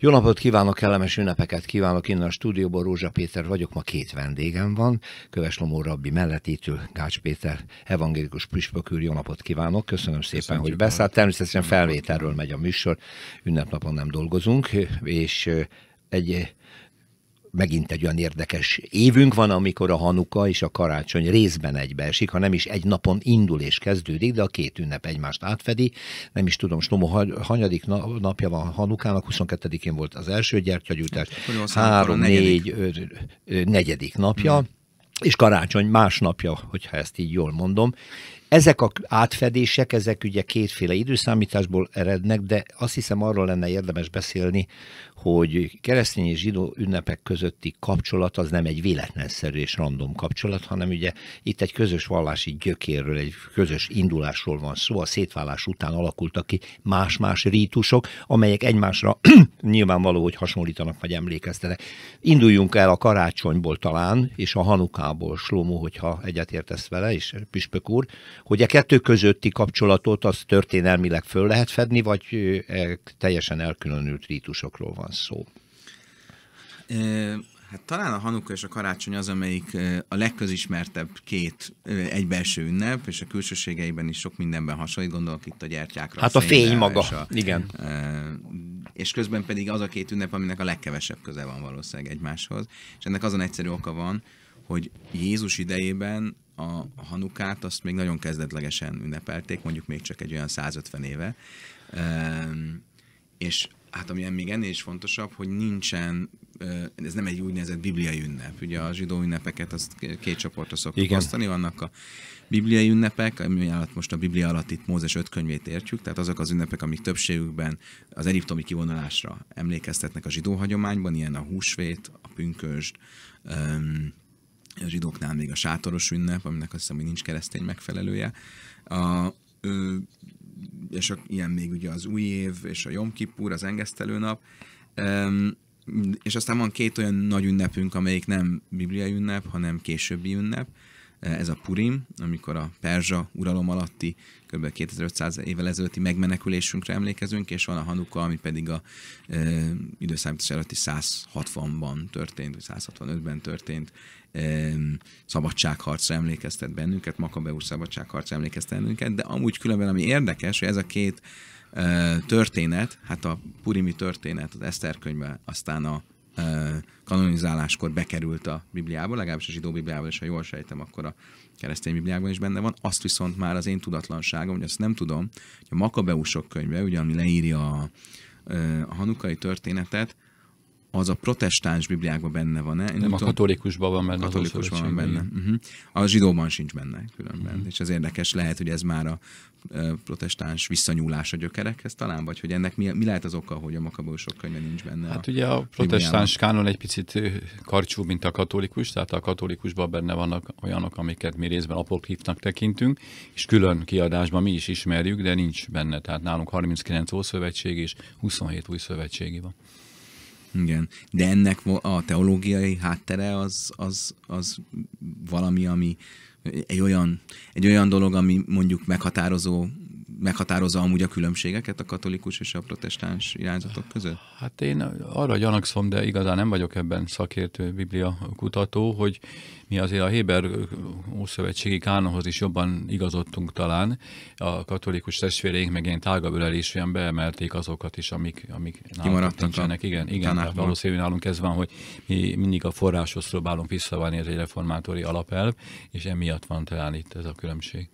Jó napot kívánok, kellemes ünnepeket kívánok innen a stúdióban Rózsa Péter vagyok, ma két vendégem van. Köves Lomó rabbi mellett itt ül Gács Péter, evangélikus püspökűr. Jó napot kívánok, köszönöm szépen, Köszönjük hogy beszállt. Természetesen felvételről megy a műsor, ünnepnapon nem dolgozunk, és egy megint egy olyan érdekes évünk van, amikor a Hanuka és a karácsony részben egybeesik, ha nem is egy napon indul és kezdődik, de a két ünnep egymást átfedi. Nem is tudom, Snomo, hanyadik napja van Hanukának, 22-én volt az első gyertyagyújtás, 3, 4, negyedik napja. Hmm és karácsony másnapja, hogyha ezt így jól mondom. Ezek a átfedések, ezek ugye kétféle időszámításból erednek, de azt hiszem arról lenne érdemes beszélni, hogy keresztény és zsidó ünnepek közötti kapcsolat az nem egy véletlenszerű és random kapcsolat, hanem ugye itt egy közös vallási gyökérről, egy közös indulásról van szó, a szétválás után alakultak ki más-más rítusok, amelyek egymásra nyilvánvaló, hogy hasonlítanak vagy emlékeztenek. Induljunk el a karácsonyból talán, és a hanukából, Slomo, hogyha egyetértesz vele, és Püspök úr, hogy a e kettő közötti kapcsolatot az történelmileg föl lehet fedni, vagy e, teljesen elkülönült rítusokról van szó? Hát talán a Hanuka és a karácsony az, amelyik a legközismertebb két egybelső ünnep, és a külsőségeiben is sok mindenben hasonlít, gondolok itt a gyertyákra. Hát a, a fény maga, a, igen. És közben pedig az a két ünnep, aminek a legkevesebb köze van valószínűleg egymáshoz. És ennek azon egyszerű oka van, hogy Jézus idejében a Hanukát azt még nagyon kezdetlegesen ünnepelték, mondjuk még csak egy olyan 150 éve. És hát ami még ennél is fontosabb, hogy nincsen, ez nem egy úgynevezett bibliai ünnep. Ugye a zsidó ünnepeket azt két csoportra szoktuk Igen. osztani, vannak a bibliai ünnepek, ami alatt most a Biblia alatt itt Mózes öt könyvét értjük, tehát azok az ünnepek, amik többségükben az egyiptomi kivonulásra emlékeztetnek a zsidó hagyományban, ilyen a húsvét, a pünkösd, a zsidóknál még a sátoros ünnep, aminek azt hiszem, hogy nincs keresztény megfelelője. A, ö, és a, ilyen még ugye az új év, és a Jom Kippur, az engesztelő nap, um, és aztán van két olyan nagy ünnepünk, amelyik nem bibliai ünnep, hanem későbbi ünnep, e, ez a Purim, amikor a Perzsa uralom alatti kb. 2500 évvel ezelőtti megmenekülésünkre emlékezünk, és van a Hanuka, ami pedig a e, időszámítás előtti 160-ban történt, vagy 165-ben történt szabadságharcra emlékeztet bennünket, Makabeus szabadságharcra emlékeztet bennünket, de amúgy különben ami érdekes, hogy ez a két történet, hát a Purimi történet az Eszter könyve, aztán a kanonizáláskor bekerült a Bibliába, legalábbis a zsidó Bibliába, és ha jól sejtem, akkor a keresztény Bibliában is benne van. Azt viszont már az én tudatlanságom, hogy azt nem tudom, hogy a Makabeusok könyve, ugye, ami leírja a, a hanukai történetet, az a protestáns Bibliákban benne van-e? nem, nem a katolikusban van benne. Katolikusban van benne. Uh-huh. A zsidóban sincs benne különben. Uh-huh. És ez érdekes, lehet, hogy ez már a protestáns visszanyúlás a gyökerekhez talán, vagy hogy ennek mi, mi lehet az oka, hogy a makabósok könyve nincs benne? Hát a ugye a protestáns Bibliában. kánon egy picit karcsú, mint a katolikus, tehát a katolikusban benne vannak olyanok, amiket mi részben apokrifnak tekintünk, és külön kiadásban mi is ismerjük, de nincs benne. Tehát nálunk 39 ószövetség és 27 új szövetségi van. Igen, de ennek a teológiai háttere az, az, az valami, ami egy olyan, egy olyan dolog, ami mondjuk meghatározó meghatározza amúgy a különbségeket a katolikus és a protestáns irányzatok között? Hát én arra gyanakszom, de igazán nem vagyok ebben szakértő biblia kutató, hogy mi azért a Héber Ószövetségi Kánonhoz is jobban igazodtunk talán. A katolikus testvéreink meg ilyen tágabölelésűen beemelték azokat is, amik, amik nálunk nincsenek. Igen, igen tehát valószínűleg nálunk ez van, hogy mi mindig a forráshoz próbálunk visszavállni, ez egy reformátori alapelv, és emiatt van talán itt ez a különbség.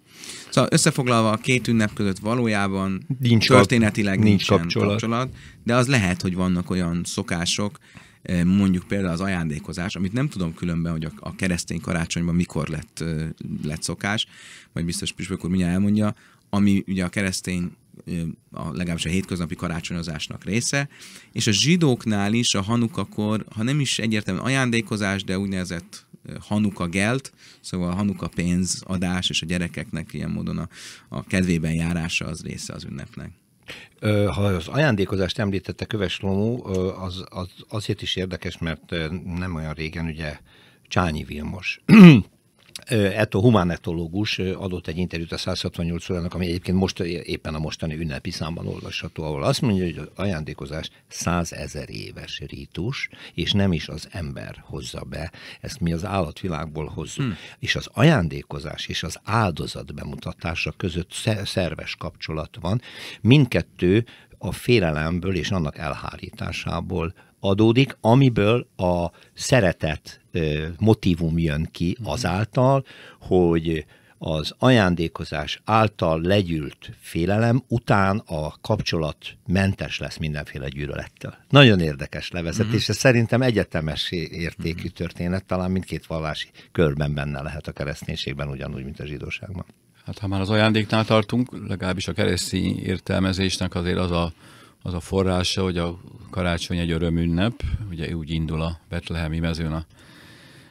Szóval összefoglalva a két ünnep között valójában nincs történetileg kap, nincs kapcsolat. kapcsolat, de az lehet, hogy vannak olyan szokások, eh, mondjuk például az ajándékozás, amit nem tudom különben, hogy a keresztény karácsonyban mikor lett, eh, lett szokás, majd biztos Püspök úr mindjárt elmondja, ami ugye a keresztény eh, a, legalábbis a hétköznapi karácsonyozásnak része, és a zsidóknál is a hanukakor, ha nem is egyértelmű ajándékozás, de úgynevezett Hanuka gelt, szóval a Hanuka pénzadás és a gyerekeknek ilyen módon a, a kedvében járása az része az ünnepnek. Ha az ajándékozást említette Köves Lomó, az, az azért is érdekes, mert nem olyan régen ugye Csányi Vilmos Eto humánetológus adott egy interjút a 168 órának, ami egyébként most éppen a mostani ünnepi számban olvasható, ahol azt mondja, hogy az ajándékozás 100 ezer éves rítus, és nem is az ember hozza be, ezt mi az állatvilágból hozzuk. Hmm. És az ajándékozás és az áldozat bemutatása között szerves kapcsolat van. Mindkettő a félelemből és annak elhárításából adódik, amiből a szeretet motivum jön ki mhm. azáltal, hogy az ajándékozás által legyűlt félelem után a kapcsolat mentes lesz mindenféle gyűlölettől. Nagyon érdekes levezetés, mm-hmm. szerintem egyetemes értékű mm-hmm. történet, talán mindkét vallási körben benne lehet a kereszténységben, ugyanúgy, mint a zsidóságban. Hát ha már az ajándéknál tartunk, legalábbis a keresztény értelmezésnek azért az a az a forrása, hogy a karácsony egy örömünnep, ugye úgy indul a betlehemi mezőn az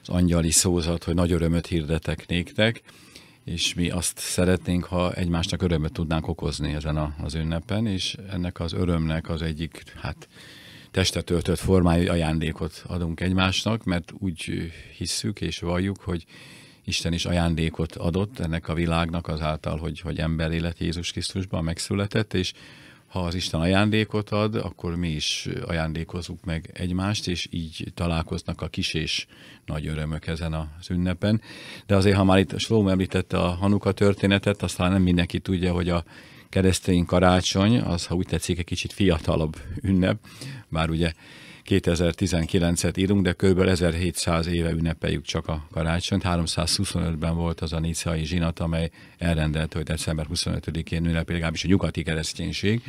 angyali szózat, hogy nagy örömöt hirdetek néktek, és mi azt szeretnénk, ha egymásnak örömöt tudnánk okozni ezen a, az ünnepen, és ennek az örömnek az egyik, hát testet öltött formájú ajándékot adunk egymásnak, mert úgy hisszük és valljuk, hogy Isten is ajándékot adott ennek a világnak azáltal, hogy, hogy ember élet Jézus Krisztusban megszületett, és ha az Isten ajándékot ad, akkor mi is ajándékozunk meg egymást, és így találkoznak a kis és nagy örömök ezen az ünnepen. De azért, ha már itt Slóm említette a Hanuka történetet, aztán nem mindenki tudja, hogy a keresztény karácsony, az, ha úgy tetszik, egy kicsit fiatalabb ünnep, bár ugye 2019-et írunk, de kb. 1700 éve ünnepeljük csak a karácsonyt. 325-ben volt az a nicai zsinat, amely elrendelte, hogy december 25-én ünnepel legalábbis a nyugati kereszténység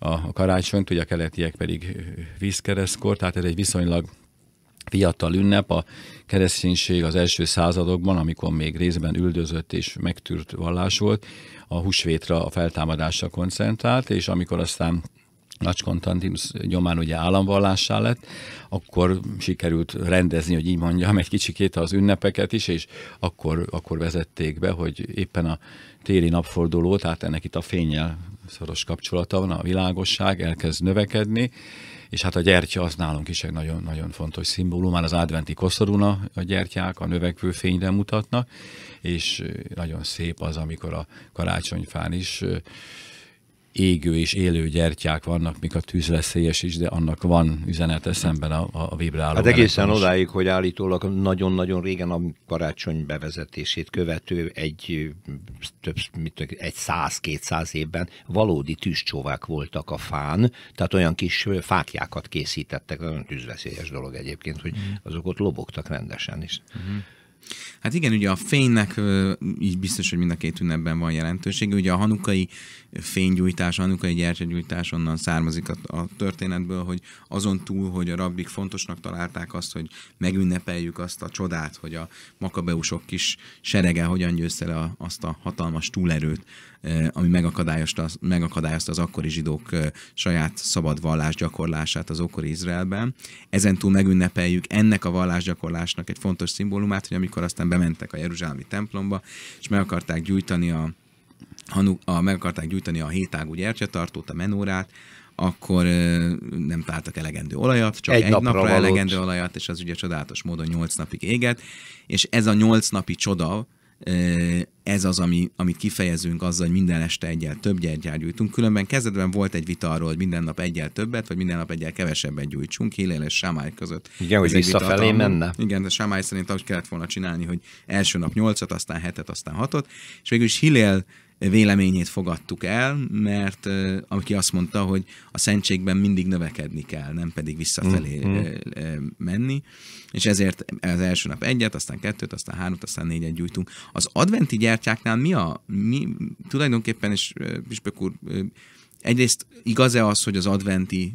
a karácsonyt, ugye a keletiek pedig vízkereszkor, tehát ez egy viszonylag fiatal ünnep, a kereszténység az első századokban, amikor még részben üldözött és megtűrt vallás volt, a húsvétra, a feltámadásra koncentrált, és amikor aztán nagy Konstantinus nyomán ugye államvallássá lett, akkor sikerült rendezni, hogy így mondjam, egy kicsikét az ünnepeket is, és akkor, akkor vezették be, hogy éppen a téli napforduló, tehát ennek itt a fényel szoros kapcsolata van, a világosság elkezd növekedni, és hát a gyertya az nálunk is egy nagyon, nagyon fontos szimbólum, már az adventi koszorúna a gyertyák a növekvő fényre mutatnak, és nagyon szép az, amikor a karácsonyfán is égő és élő gyertyák vannak, mik a tűzveszélyes is, de annak van üzenete szemben a, a vibráló. Hát egészen odáig, hogy állítólag nagyon-nagyon régen a karácsony bevezetését követő egy több, mit, egy 100-200 évben valódi tűzcsóvák voltak a fán, tehát olyan kis fákjákat készítettek, nagyon tűzveszélyes dolog egyébként, hogy mhm. azok ott lobogtak rendesen is. Uh-huh. Hát igen, ugye a fénynek így biztos, hogy mind a két ünnepben van jelentősége. Ugye a hanukai fénygyújtás, a hanukai gyertyagyújtás onnan származik a, a történetből, hogy azon túl, hogy a rabbik fontosnak találták azt, hogy megünnepeljük azt a csodát, hogy a makabeusok kis serege hogyan győzte le azt a hatalmas túlerőt ami megakadályozta, megakadályozta az akkori zsidók saját szabad vallás gyakorlását az ókori Izraelben. Ezen túl megünnepeljük ennek a vallásgyakorlásnak egy fontos szimbólumát, hogy amikor aztán bementek a Jeruzsálemi templomba, és meg akarták gyújtani a, a, meg akarták gyújtani a hétágú gyertyatartót, a menórát, akkor nem találtak elegendő olajat, csak egy, egy napra, napra elegendő olajat, és az ugye csodálatos módon nyolc napig éget, és ez a nyolc napi csoda ez az, ami, amit kifejezünk azzal, hogy minden este egyel több gyertyát gyújtunk. Különben kezdetben volt egy vita arról, hogy minden nap egyel többet, vagy minden nap egyel kevesebbet gyújtsunk, Hillel és Samály között. Igen, hogy visszafelé menne. Igen, de Samály szerint azt kellett volna csinálni, hogy első nap nyolcat, aztán hetet, aztán hatot, és végül is Hillel véleményét fogadtuk el, mert aki azt mondta, hogy a szentségben mindig növekedni kell, nem pedig visszafelé mm-hmm. menni, és ezért az első nap egyet, aztán kettőt, aztán hármat, aztán négyet gyújtunk. Az adventi gyertyáknál mi a, mi tulajdonképpen, és Bispök úr, egyrészt igaz-e az, hogy az adventi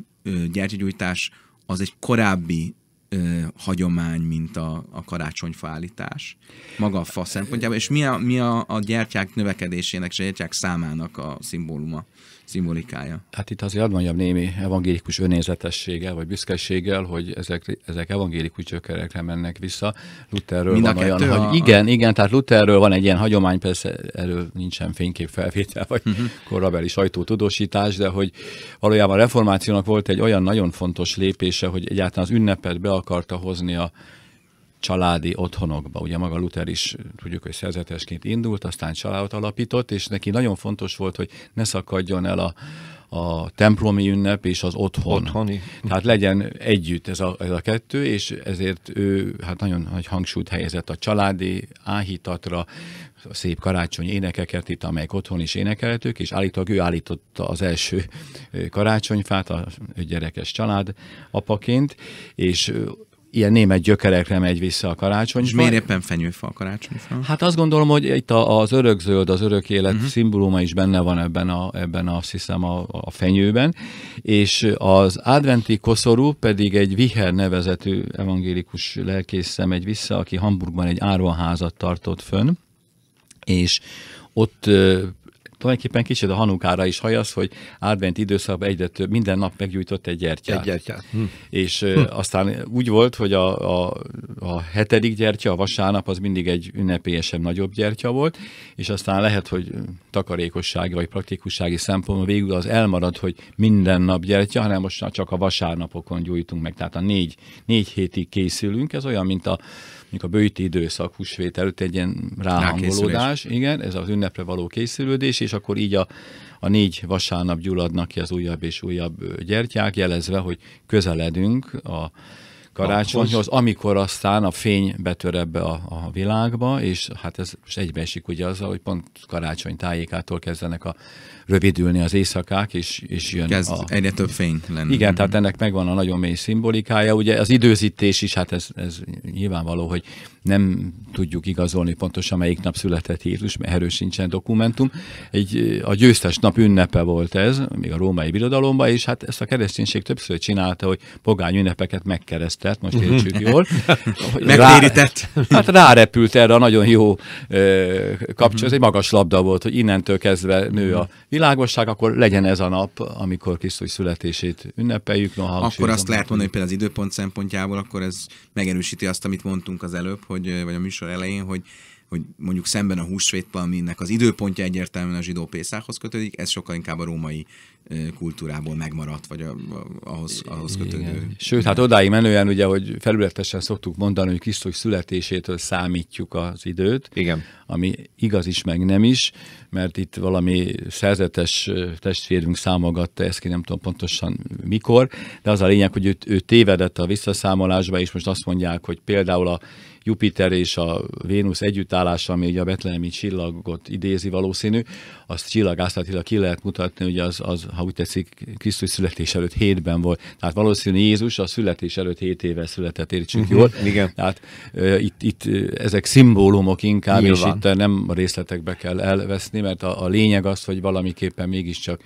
gyertyagyújtás az egy korábbi ö, hagyomány, mint a, a karácsonyfaállítás maga a fa szempontjából, és mi a, mi a, a gyertyák növekedésének és a gyertyák számának a szimbóluma? szimbolikája. Hát itt azért mondjam némi evangélikus önérzetességgel, vagy büszkeséggel, hogy ezek, ezek evangélikus gyökerekre mennek vissza. Lutherről Mind van olyan, a... hogy igen, igen, tehát Lutherről van egy ilyen hagyomány, persze erről nincsen fénykép felvétel, vagy uh-huh. korabeli sajtótudósítás, de hogy valójában a reformációnak volt egy olyan nagyon fontos lépése, hogy egyáltalán az ünnepet be akarta hozni a családi otthonokba. Ugye maga Luther is tudjuk, hogy szerzetesként indult, aztán családot alapított, és neki nagyon fontos volt, hogy ne szakadjon el a, a templomi ünnep és az otthon. Otthoni. Tehát legyen együtt ez a, ez a kettő, és ezért ő hát nagyon nagy hangsúlyt helyezett a családi áhítatra, a szép karácsony énekeket itt, amelyek otthon is énekelhetők, és állítólag ő állította az első karácsonyfát, a gyerekes család apaként, és ilyen német gyökerekre megy vissza a karácsony. És miért éppen fenyőfa a karácsonyfa? Hát azt gondolom, hogy itt az zöld, az örök élet uh-huh. szimbóluma is benne van ebben, a, ebben a, azt hiszem, a, a fenyőben, és az adventi koszorú pedig egy Viher nevezetű evangélikus lelkészem egy vissza, aki Hamburgban egy árvaházat tartott fönn, és ott tulajdonképpen kicsit a Hanukára is hajaz, hogy advent időszakban egyre több, minden nap meggyújtott egy gyertyát. Egy gyertyát. Hm. És hm. aztán úgy volt, hogy a, a, a hetedik gyertya, a vasárnap az mindig egy ünnepélyesebb, nagyobb gyertya volt, és aztán lehet, hogy takarékossági vagy praktikussági szempontból végül az elmarad, hogy minden nap gyertya, hanem most csak a vasárnapokon gyújtunk meg, tehát a négy, négy hétig készülünk, ez olyan, mint a mondjuk a bőti időszak húsvét előtt egy ilyen ráhangolódás, igen, ez az ünnepre való készülődés, és akkor így a, a négy vasárnap gyulladnak ki az újabb és újabb gyertyák, jelezve, hogy közeledünk a karácsonyhoz, amikor aztán a fény betör ebbe a, a világba, és hát ez most egybeesik ugye azzal, hogy pont karácsony tájékától kezdenek a rövidülni az éjszakák, és, és jön Kezd a... egyre több fény lenni. Igen, mhm. tehát ennek megvan a nagyon mély szimbolikája. Ugye az időzítés is, hát ez, ez nyilvánvaló, hogy nem tudjuk igazolni pontosan melyik nap született Jézus, mert erről sincsen dokumentum. Egy, a győztes nap ünnepe volt ez, még a római birodalomban, és hát ezt a kereszténység többször csinálta, hogy pogány ünnepeket megkeresztelt, most mhm. értsük jól. Megtérített. Hát rárepült erre a nagyon jó kapcsolat, ez mhm. egy magas labda volt, hogy innentől kezdve nő a mhm. világosság, akkor legyen ez a nap, amikor Krisztus születését ünnepeljük. No, akkor azt lehet mondani, hogy például az időpont szempontjából, akkor ez megerősíti azt, amit mondtunk az előbb, hogy, vagy a műsor elején, hogy, hogy mondjuk szemben a húsvétban, aminek az időpontja egyértelműen a zsidó Pészához kötődik, ez sokkal inkább a római kultúrából megmaradt, vagy a, a, ahhoz, ahhoz kötődő. Igen. Sőt, hát odáig menően ugye, hogy felületesen szoktuk mondani, hogy Krisztus születésétől számítjuk az időt, Igen. ami igaz is, meg nem is mert itt valami szerzetes testvérünk számolgatta ezt ki, nem tudom pontosan mikor, de az a lényeg, hogy ő, ő tévedett a visszaszámolásba, és most azt mondják, hogy például a Jupiter és a Vénusz együttállása, ami ugye a betlehemi csillagot idézi valószínű, azt csillagászlatilag ki lehet mutatni, hogy az, az, ha úgy tetszik, Krisztus születés előtt hétben volt. Tehát valószínű Jézus a születés előtt hét éve született, értsük mhm, jól. Igen. Tehát uh, itt, itt ezek szimbólumok inkább, Nyilván. és itt nem a részletekbe kell elveszni, mert a, a lényeg az, hogy valamiképpen mégiscsak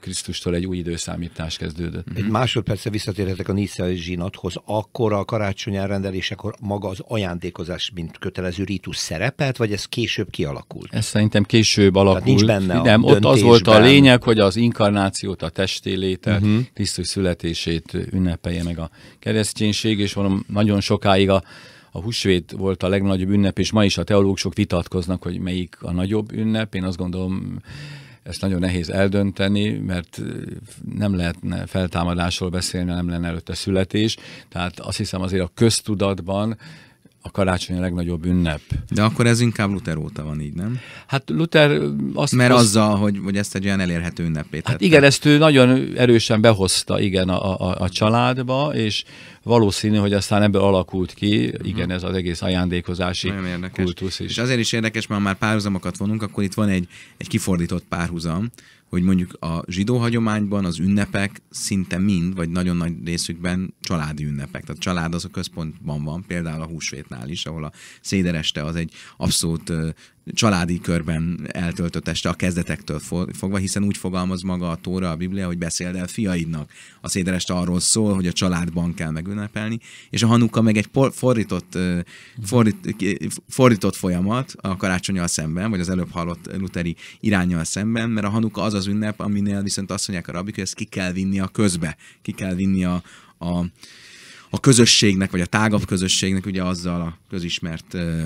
Krisztustól egy új időszámítás kezdődött. Egy másodperce visszatérhetek a Nisztel zsinathoz. Akkor a karácsony elrendelésekor maga az ajándékozás, mint kötelező rítus szerepelt, vagy ez később kialakult? Ez szerintem később alakult. Tehát nincs benne Nem, ott az volt a lényeg, hogy az inkarnációt, a testélétet, uh-huh. Krisztus születését ünnepelje meg a kereszténység, és mondom, nagyon sokáig a a húsvét volt a legnagyobb ünnep, és ma is a teológusok vitatkoznak, hogy melyik a nagyobb ünnep. Én azt gondolom, ezt nagyon nehéz eldönteni, mert nem lehetne feltámadásról beszélni, nem lenne előtte születés. Tehát azt hiszem azért a köztudatban a karácsony a legnagyobb ünnep. De akkor ez inkább Luther óta van így, nem? Hát Luther azt... Mert azt, azzal, hogy, hogy ezt egy olyan elérhető ünnepét. Hát tette. igen, ezt ő nagyon erősen behozta, igen, a, a, a családba, és valószínű, hogy aztán ebből alakult ki, igen, mhm. ez az egész ajándékozási kultusz is. És azért is érdekes, mert ha már párhuzamokat vonunk, akkor itt van egy, egy kifordított párhuzam, hogy mondjuk a zsidó hagyományban az ünnepek szinte mind, vagy nagyon nagy részükben családi ünnepek. Tehát a család az a központban van, például a húsvétnál is, ahol a szédereste az egy abszolút családi körben eltöltött este a kezdetektől fogva, hiszen úgy fogalmaz maga a Tóra, a Biblia, hogy beszéld el fiaidnak. A szédereste arról szól, hogy a családban kell megünnepelni, és a Hanuka meg egy fordított, fordít, fordított folyamat a karácsonyal szemben, vagy az előbb hallott luteri irányjal szemben, mert a Hanuka az az ünnep, aminél viszont azt mondják a rabik, hogy ezt ki kell vinni a közbe, ki kell vinni a, a a közösségnek, vagy a tágabb közösségnek ugye azzal a közismert ö,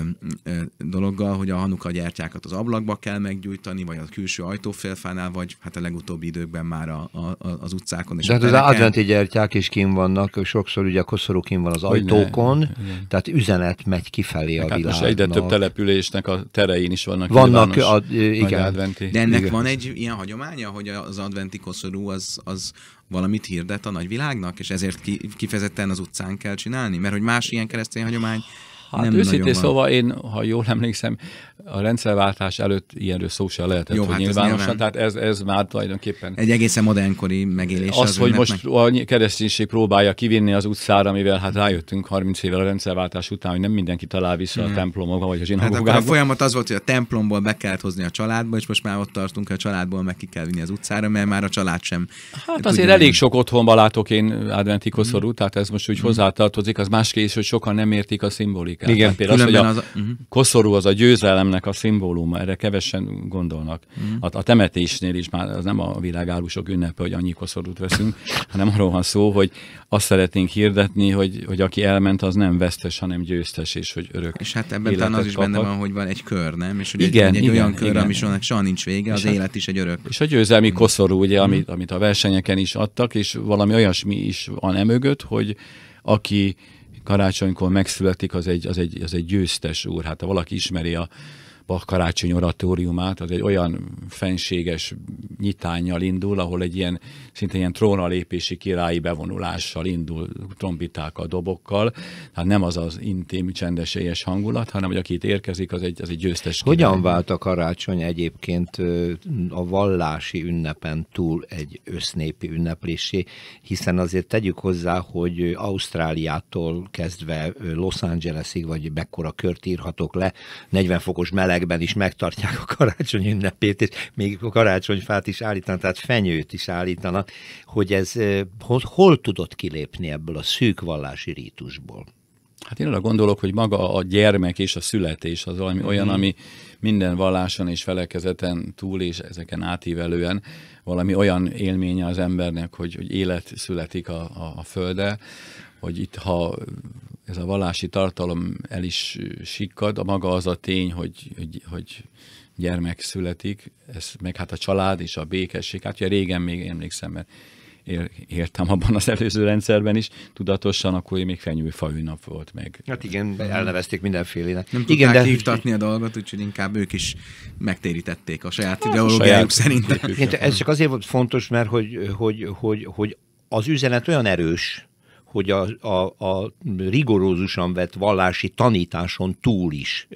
ö, dologgal, hogy a hanuka gyertyákat az ablakba kell meggyújtani, vagy a külső ajtófélfánál, vagy hát a legutóbbi időkben már a, a, az utcákon. És De hát a az adventi gyertyák is kim vannak, sokszor ugye a koszorú kim van az ajtókon, ne, ne. tehát üzenet megy kifelé a hát világnak. Hát egyre több településnek a terein is vannak Vannak, a, igen. adventi. De ennek igen. van egy ilyen hagyománya, hogy az adventi koszorú az, az, valamit hirdet a nagyvilágnak, és ezért ki, kifejezetten az utcán kell csinálni, mert hogy más ilyen keresztény hagyomány Hát nem őszintén szóval én, ha jól emlékszem, a rendszerváltás előtt ilyenről szó sem lehetett, Jó, hogy hát nyilvánosan, ez tehát ez, ez már tulajdonképpen... Egy egészen modernkori megélés. Az, az hogy most most a kereszténység próbálja kivinni az utcára, mivel hát rájöttünk 30 évvel a rendszerváltás után, hogy nem mindenki talál vissza hmm. a templomokba vagy a hát zsinagógába. Hát a folyamat az volt, hogy a templomból be kellett hozni a családba, és most már ott tartunk, hogy a családból meg ki kell vinni az utcára, mert már a család sem. Hát azért elég sok otthonban látok én adventi koszorút, hmm. tehát ez most úgy hmm. hozzátartozik, az másképp is, hogy sokan nem értik a szimbolikát szimbolikált. Igen, hát például az, hogy a az, uh-huh. koszorú az a győzelemnek a szimbóluma, erre kevesen gondolnak. Uh-huh. A, a temetésnél is már az nem a világárusok ünnepe, hogy annyi koszorút veszünk, hanem arról van szó, hogy azt szeretnénk hirdetni, hogy, hogy aki elment, az nem vesztes, hanem győztes, és hogy örök És hát ebben talán az is benne van, hogy van egy kör, nem? És hogy igen, egy, egy igen, olyan kör, igen. ami soha, soha nincs vége, az és hát- élet is egy örök. És a győzelmi uh-huh. koszorú, ugye, amit, amit a versenyeken is adtak, és valami olyasmi is van emögött, hogy aki karácsonykor megszületik, az egy, az, egy, az egy győztes úr. Hát ha valaki ismeri a Bach karácsony oratóriumát, az egy olyan fenséges nyitányjal indul, ahol egy ilyen, szinte ilyen trónalépési királyi bevonulással indul, a dobokkal, tehát nem az az intim, csendesélyes hangulat, hanem hogy aki itt érkezik, az egy, az egy győztes király. Hogyan vált a karácsony egyébként a vallási ünnepen túl egy össznépi ünneplésé, hiszen azért tegyük hozzá, hogy Ausztráliától kezdve Los Angelesig, vagy mekkora kört írhatok le, 40 fokos meleg melegben is megtartják a karácsony ünnepét, és még a karácsonyfát is állítanak, tehát fenyőt is állítanak, hogy ez hol, hol tudott kilépni ebből a szűk vallási rítusból? Hát én arra gondolok, hogy maga a gyermek és a születés az valami mhm. olyan, ami minden valláson és felekezeten túl és ezeken átívelően valami olyan élménye az embernek, hogy, hogy élet születik a, a, a földre, hogy itt, ha ez a vallási tartalom el is sikkad, a maga az a tény, hogy, hogy, hogy gyermek születik, ez meg hát a család és a békesség, hát ugye régen még emlékszem, mert értem abban az előző rendszerben is, tudatosan, akkor még fenyőfa ünnap volt meg. Hát igen, elnevezték mindenfélének. Nem igen, tudták de... hívtatni a dolgot, úgyhogy inkább ők is megtérítették a saját hát, ideológiájuk szerint. ez csak azért volt fontos, mert hogy, hogy, hogy, hogy az üzenet olyan erős, hogy a, a, a rigorózusan vett vallási tanításon túl is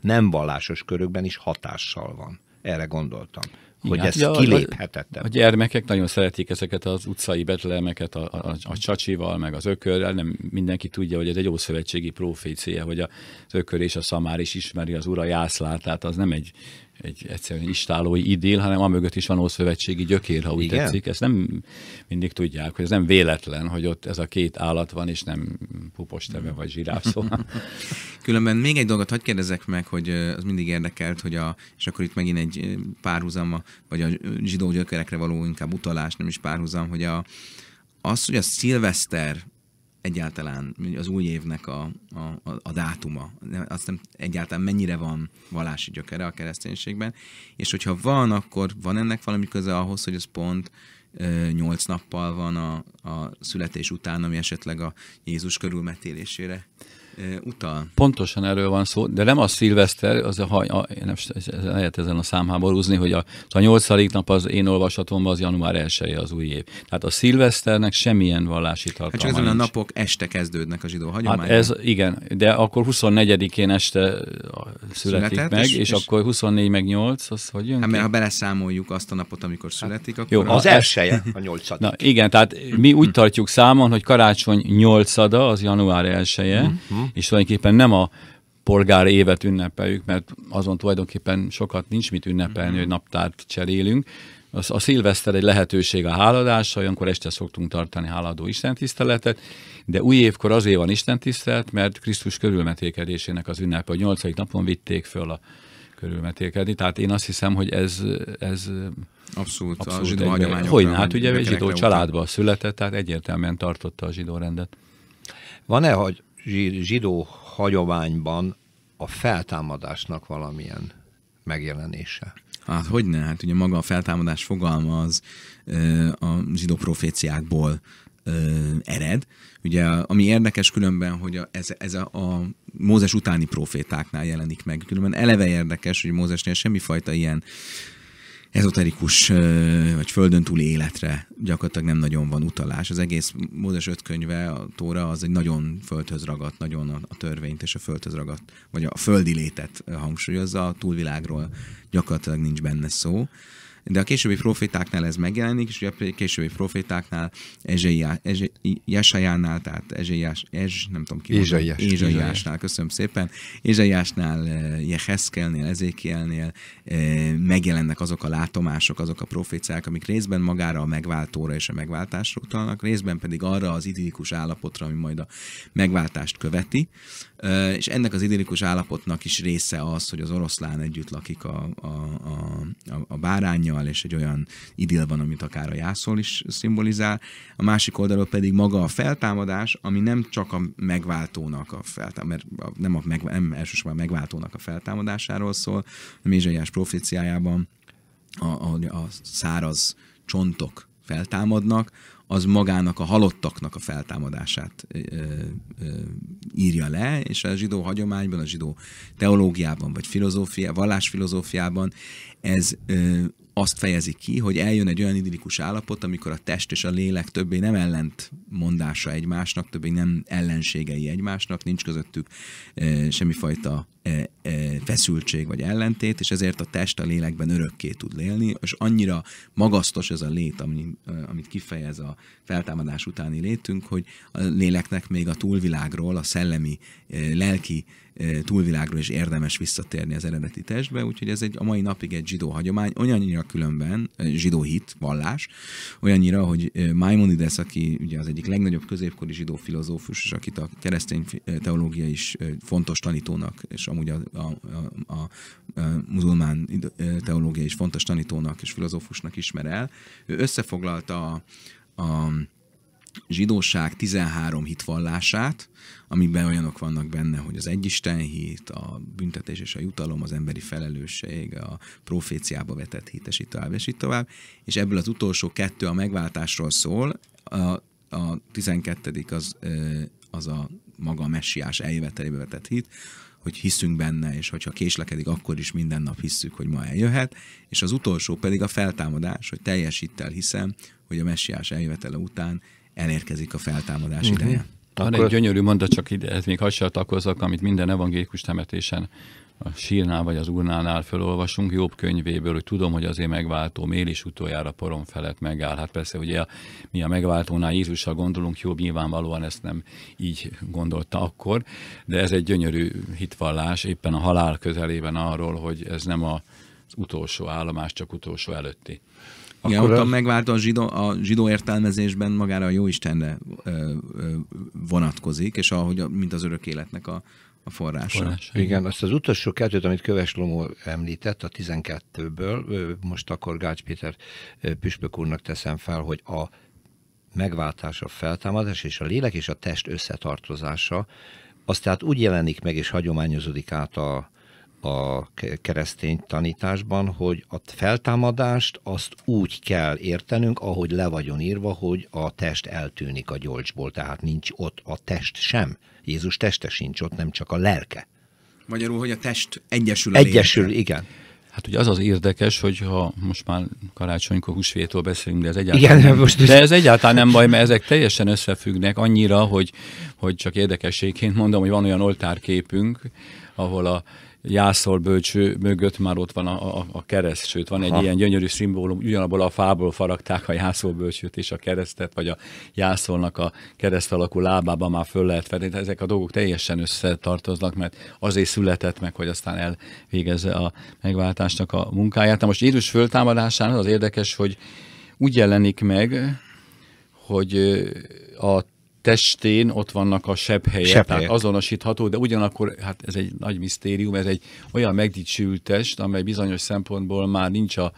nem vallásos körökben is hatással van. Erre gondoltam. hogy hát ez ja, kiléphetetlen. A, a gyermekek nagyon szeretik ezeket az utcai betlemeket a, a, a csacsival, meg az ökörrel, hát nem mindenki tudja, hogy ez egy ószövetségi profécia, hogy az ökör és a szamár is ismeri az ura jászlát, tehát az nem egy egy egyszerűen istálói idél, hanem amögött is van ószövetségi gyökér, ha úgy Igen? tetszik. Ezt nem mindig tudják, hogy ez nem véletlen, hogy ott ez a két állat van, és nem pupos teve vagy zsiráv szóval. Különben még egy dolgot hagyd kérdezek meg, hogy az mindig érdekelt, hogy a, és akkor itt megint egy párhuzam, vagy a zsidó gyökerekre való inkább utalás, nem is párhuzam, hogy a, az, hogy a szilveszter egyáltalán az új évnek a, a, a dátuma, azt nem egyáltalán mennyire van vallási gyökere a kereszténységben, és hogyha van, akkor van ennek valami köze ahhoz, hogy ez pont nyolc nappal van a, a születés után, ami esetleg a Jézus körülmetélésére utal. Pontosan erről van szó, de nem a szilveszter, az a, haj, a nem, lehet ezen a számháborúzni, hogy a, a nyolcadik nap az én olvasatomban az január 1 az új év. Tehát a szilveszternek semmilyen vallási tartalma hát csak ezen a napok este kezdődnek a zsidó hagyomány. Hát ez igen, de akkor 24-én este születik Született, meg, és, és, és, akkor 24 meg 8, az hogy jön? Hát, mert ha beleszámoljuk azt a napot, amikor hát, születik, akkor... Jó, az elsője a nyolcadik. Na, igen, tehát mi úgy tartjuk számon, hogy karácsony nyolcada az január 1 mm-hmm uh-huh. és tulajdonképpen nem a polgár évet ünnepeljük, mert azon tulajdonképpen sokat nincs mit ünnepelni, uh-huh. hogy naptárt cserélünk. A, a szilveszter egy lehetőség a háladásra, olyankor este szoktunk tartani háladó istentiszteletet, de új évkor azért van istentisztelet, mert Krisztus körülmetékedésének az ünnepe, a nyolcadik napon vitték föl a körülmetékedni. Tehát én azt hiszem, hogy ez... ez abszolút, abszolút a zsidó hagyományokra. Hogy, hát ugye egy zsidó családba született, tehát egyértelműen tartotta a zsidó rendet. Van-e, hogy zsidó hagyományban a feltámadásnak valamilyen megjelenése? Hát hogy ne? Hát ugye maga a feltámadás fogalma az a zsidó proféciákból ered. Ugye ami érdekes különben, hogy ez, ez a, a Mózes utáni profétáknál jelenik meg. Különben eleve érdekes, hogy Mózesnél semmifajta ilyen ezoterikus vagy földön túli életre gyakorlatilag nem nagyon van utalás. Az egész Mózes könyve, a Tóra az egy nagyon földhöz ragadt, nagyon a törvényt és a földhöz ragadt, vagy a földi létet hangsúlyozza, a túlvilágról gyakorlatilag nincs benne szó de a későbbi profétáknál ez megjelenik, és ugye későbbi profétáknál Ezsaiásnál, tehát Ezsaiás, Ez, nem tudom ki, Ézsaiás, Ézsaiásnál, köszönöm szépen, Ezsaiásnál, eh, Jeheszkelnél, Ezékielnél eh, megjelennek azok a látomások, azok a proféciák, amik részben magára a megváltóra és a megváltásra utalnak, részben pedig arra az idillikus állapotra, ami majd a megváltást követi és ennek az idillikus állapotnak is része az, hogy az oroszlán együtt lakik a, a, a, a bárányjal, és egy olyan idill van, amit akár a jászol is szimbolizál. A másik oldalról pedig maga a feltámadás, ami nem csak a megváltónak a feltámadás, mert nem, a meg, nem elsősorban a megváltónak a feltámadásáról szól, a Mézsaiás proficiájában a, a, a száraz csontok feltámadnak, az magának a halottaknak a feltámadását ö, ö, írja le, és a zsidó hagyományban, a zsidó teológiában, vagy filozófia, vallásfilozófiában ez ö, azt fejezi ki, hogy eljön egy olyan idillikus állapot, amikor a test és a lélek többé nem ellent mondása egymásnak, többé nem ellenségei egymásnak, nincs közöttük e, semmifajta e, e, feszültség vagy ellentét, és ezért a test a lélekben örökké tud lélni, és annyira magasztos ez a lét, ami, e, amit kifejez a feltámadás utáni létünk, hogy a léleknek még a túlvilágról, a szellemi, e, lelki Eh, túlvilágról is érdemes visszatérni az eredeti testbe, úgyhogy ez egy a mai napig egy zsidó hagyomány, olyannyira különben, eh, zsidó hit, vallás, olyannyira, hogy eh, Maimonides, aki ugye az egyik legnagyobb középkori zsidó filozófus, és akit a keresztény teológia is fontos tanítónak, és amúgy a, a, a, a muzulmán teológia is fontos tanítónak és filozófusnak ismer el, ő összefoglalta a, a zsidóság 13 hitvallását, amiben olyanok vannak benne, hogy az egyisten hit, a büntetés és a jutalom, az emberi felelősség, a proféciába vetett hit, és így tovább, és így tovább. És ebből az utolsó kettő a megváltásról szól, a, a 12. az, az a maga a messiás eljövetelébe vetett hit, hogy hiszünk benne, és hogyha késlekedik, akkor is minden nap hisszük, hogy ma eljöhet, és az utolsó pedig a feltámadás, hogy teljes hittel hiszem, hogy a messiás eljövetele után elérkezik a feltámadás uh-huh. ideje. Van egy gyönyörű mondat, csak ide, ez még hasonlatok amit minden evangélikus temetésen a sírnál vagy az urnánál felolvasunk Jobb könyvéből, hogy tudom, hogy az én megváltóm él is utoljára porom felett megáll. Hát persze ugye mi a megváltónál Jézusra gondolunk, Jobb nyilvánvalóan ezt nem így gondolta akkor, de ez egy gyönyörű hitvallás éppen a halál közelében arról, hogy ez nem az utolsó állomás, csak utolsó előtti. Igen, akkor ott a... megvált a zsidó, a zsidó értelmezésben magára a Jóistenre ö, ö, vonatkozik, és ahogy, a, mint az örök életnek a, a forrása. forrása. Igen, azt az utolsó kettőt, amit Köves Lomó említett, a 12-ből, most akkor Gács Péter püspök úrnak teszem fel, hogy a megváltás, a feltámadás és a lélek és a test összetartozása, az tehát úgy jelenik meg és hagyományozódik át a, a keresztény tanításban, hogy a feltámadást azt úgy kell értenünk, ahogy le vagyon írva, hogy a test eltűnik a gyolcsból, tehát nincs ott a test sem. Jézus teste sincs ott, nem csak a lelke. Magyarul, hogy a test egyesül a Egyesül, lélekre. igen. Hát ugye az az érdekes, hogy ha most már karácsonykor húsvétól beszélünk, de ez egyáltalán, Igen, nem, most de ez egyáltalán nem baj, mert ezek teljesen összefüggnek annyira, hogy, hogy csak érdekességként mondom, hogy van olyan oltárképünk, ahol a bölcső mögött már ott van a, a, a kereszt, sőt van egy Aha. ilyen gyönyörű szimbólum, ugyanabból a fából faragták a bölcsőt és a keresztet, vagy a jászolnak a kereszt alakú lábába már föl lehet fedni. Ezek a dolgok teljesen összetartoznak, mert azért született meg, hogy aztán elvégezze a megváltásnak a munkáját. Na most Jézus föltámadásán az, az érdekes, hogy úgy jelenik meg, hogy a testén ott vannak a sebb helyek. tehát azonosítható, de ugyanakkor, hát ez egy nagy misztérium, ez egy olyan megdicsült test, amely bizonyos szempontból már nincs a,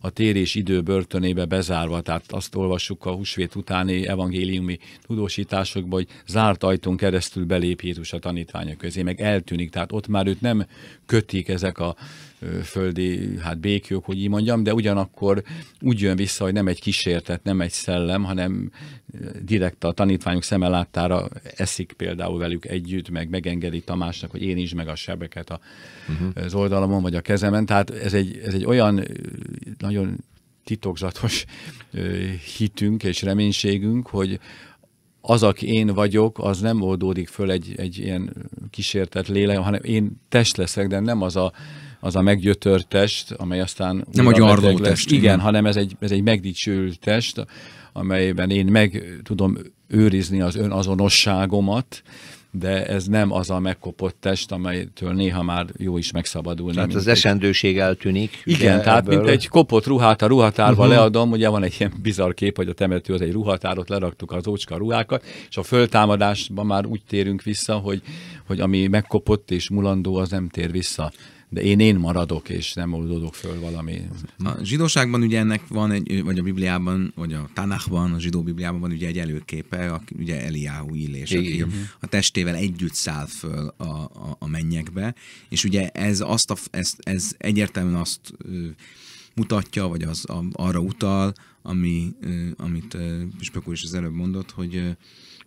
a térés idő börtönébe bezárva, tehát azt olvassuk a húsvét utáni evangéliumi tudósításokban, hogy zárt ajtón keresztül belép Jézus a tanítványa közé, meg eltűnik, tehát ott már őt nem kötik ezek a földi hát békjók, hogy így mondjam, de ugyanakkor úgy jön vissza, hogy nem egy kísértet, nem egy szellem, hanem direkt a tanítványok láttára eszik például velük együtt, meg megengedi Tamásnak, hogy én is meg a sebeket a, uh-huh. az oldalamon vagy a kezemen. Tehát ez egy, ez egy olyan nagyon titokzatos hitünk és reménységünk, hogy az, aki én vagyok, az nem oldódik föl egy, egy ilyen kísértett lélek, hanem én test leszek, de nem az a, az a meggyötört test, amely aztán... Nem a gyarló test. Igen, nem. hanem ez egy, ez egy megdicsőült test, amelyben én meg tudom őrizni az önazonosságomat, de ez nem az a megkopott test, amelytől néha már jó is megszabadulni. Tehát az egy... esendőség eltűnik. Igen, tehát ebből... mint egy kopott ruhát a ruhatárba uh-huh. leadom, ugye van egy ilyen bizarr kép, hogy a temető az egy ruhatárot, leraktuk az ócska ruhákat, és a föltámadásban már úgy térünk vissza, hogy, hogy ami megkopott és mulandó, az nem tér vissza de én én maradok, és nem oldódok föl valami. A zsidóságban ugye ennek van egy, vagy a Bibliában, vagy a Tanachban, a zsidó Bibliában van ugye egy előképe, a, ugye Eliáhu illés, aki a testével együtt száll föl a, a, a mennyekbe, és ugye ez, azt a, ez, ez egyértelműen azt mutatja, vagy az, a, arra utal, ami, amit Püspök is az előbb mondott, hogy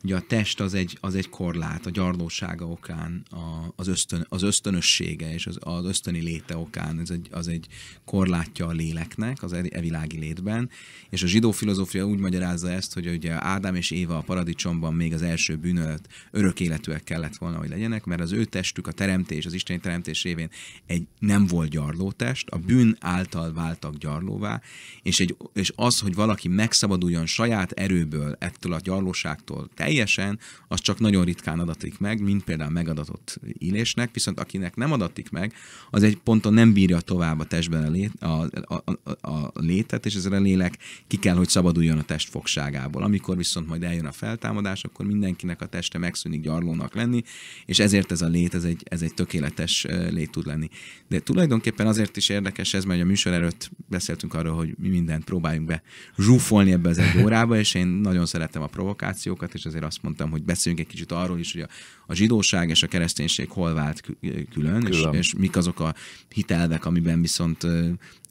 Ugye a test az egy, az egy korlát, a gyarlósága okán, a, az, ösztön, az ösztönössége és az, az ösztöni léte okán, ez egy, az egy korlátja a léleknek, az evilági e létben, és a zsidó filozófia úgy magyarázza ezt, hogy ugye Ádám és Éva a paradicsomban még az első bűnölt örök életűek kellett volna, hogy legyenek, mert az ő testük, a teremtés, az isteni teremtés révén egy nem volt gyarló test, a bűn által váltak gyarlóvá, és, egy, és az, hogy valaki megszabaduljon saját erőből, ettől a gyarlóságtól, teljes teljesen, az csak nagyon ritkán adatik meg, mint például megadatott élésnek, viszont akinek nem adatik meg, az egy ponton nem bírja tovább a testben a, lét, a, a, a, a létet, és ezzel a lélek ki kell, hogy szabaduljon a test fogságából. Amikor viszont majd eljön a feltámadás, akkor mindenkinek a teste megszűnik gyarlónak lenni, és ezért ez a lét, ez egy, ez egy tökéletes lét tud lenni. De tulajdonképpen azért is érdekes ez, mert a műsor előtt beszéltünk arról, hogy mi mindent próbáljunk be zsúfolni ebbe az egy órába, és én nagyon szeretem a provokációkat, és azért amikor azt mondtam, hogy beszéljünk egy kicsit arról is, hogy a, a zsidóság és a kereszténység hol vált külön, külön. És, és mik azok a hitelvek, amiben viszont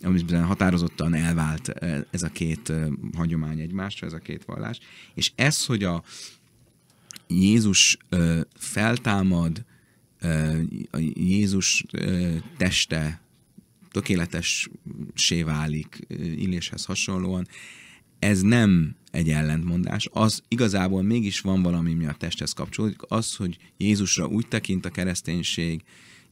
amiben határozottan elvált ez a két hagyomány egymásra, ez a két vallás. És ez, hogy a Jézus feltámad, a Jézus teste tökéletessé válik illéshez hasonlóan, ez nem egy ellentmondás. Az igazából mégis van valami, ami a testhez kapcsolódik. Az, hogy Jézusra úgy tekint a kereszténység,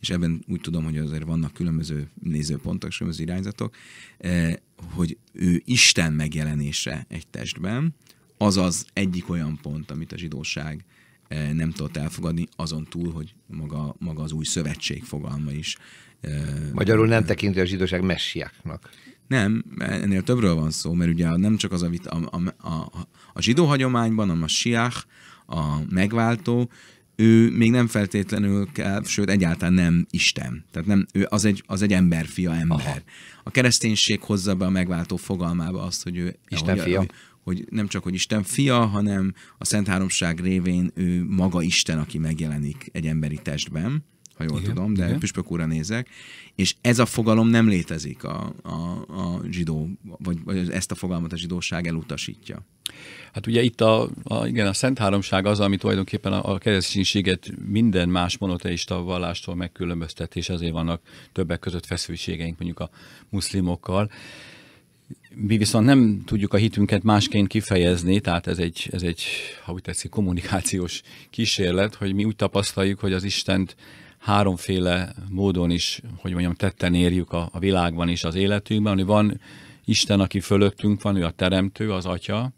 és ebben úgy tudom, hogy azért vannak különböző nézőpontok, különböző irányzatok, eh, hogy ő Isten megjelenése egy testben, az az egyik olyan pont, amit a zsidóság eh, nem tudott elfogadni, azon túl, hogy maga, maga az új szövetség fogalma is. Eh, Magyarul nem tekinti a zsidóság messiáknak. Nem, ennél többről van szó, mert ugye nem csak az a vita, a, a, a, a zsidó hagyományban, a masiach, a megváltó, ő még nem feltétlenül kell, sőt egyáltalán nem Isten. Tehát nem, ő az egy, az egy emberfia ember. Aha. A kereszténység hozza be a megváltó fogalmába azt, hogy ő Isten hogy, fia. hogy nem csak, hogy Isten fia, hanem a Szent Háromság révén ő maga Isten, aki megjelenik egy emberi testben ha jól igen, tudom, de püspök úrra nézek, és ez a fogalom nem létezik a, a, a zsidó, vagy, vagy ezt a fogalmat a zsidóság elutasítja. Hát ugye itt a, a, igen, a Szent Háromság az, ami tulajdonképpen a, a kereszténységet minden más monoteista vallástól megkülönböztet, és azért vannak többek között feszültségeink mondjuk a muszlimokkal. Mi viszont nem tudjuk a hitünket másként kifejezni, tehát ez egy, ez egy ha úgy tetszik, kommunikációs kísérlet, hogy mi úgy tapasztaljuk, hogy az Istent háromféle módon is, hogy mondjam, tetten érjük a, a világban és az életünkben, hogy van Isten, aki fölöttünk van, ő a teremtő, az atya,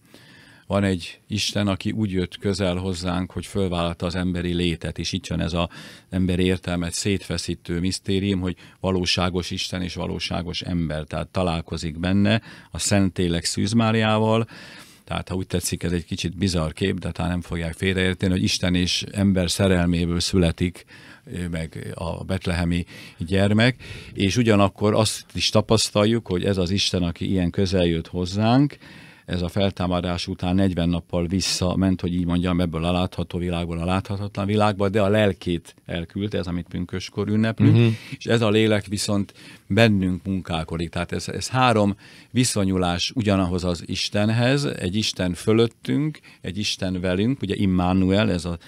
van egy Isten, aki úgy jött közel hozzánk, hogy fölvállalta az emberi létet, és itt jön ez az emberi értelmet szétfeszítő misztérium, hogy valóságos Isten és valóságos ember, tehát találkozik benne a Szentlélek Szűz tehát ha úgy tetszik, ez egy kicsit bizarr kép, de talán nem fogják félreérteni, hogy Isten és ember szerelméből születik meg a betlehemi gyermek, és ugyanakkor azt is tapasztaljuk, hogy ez az Isten, aki ilyen közel jött hozzánk, ez a feltámadás után 40 nappal visszament, hogy így mondjam, ebből a látható világból a láthatatlan világba, de a lelkét elküldte, ez amit pünköskor ünneplünk, uh-huh. és ez a lélek viszont bennünk munkálkodik. Tehát ez, ez három viszonyulás ugyanahoz az Istenhez, egy Isten fölöttünk, egy Isten velünk, ugye Immanuel, ez a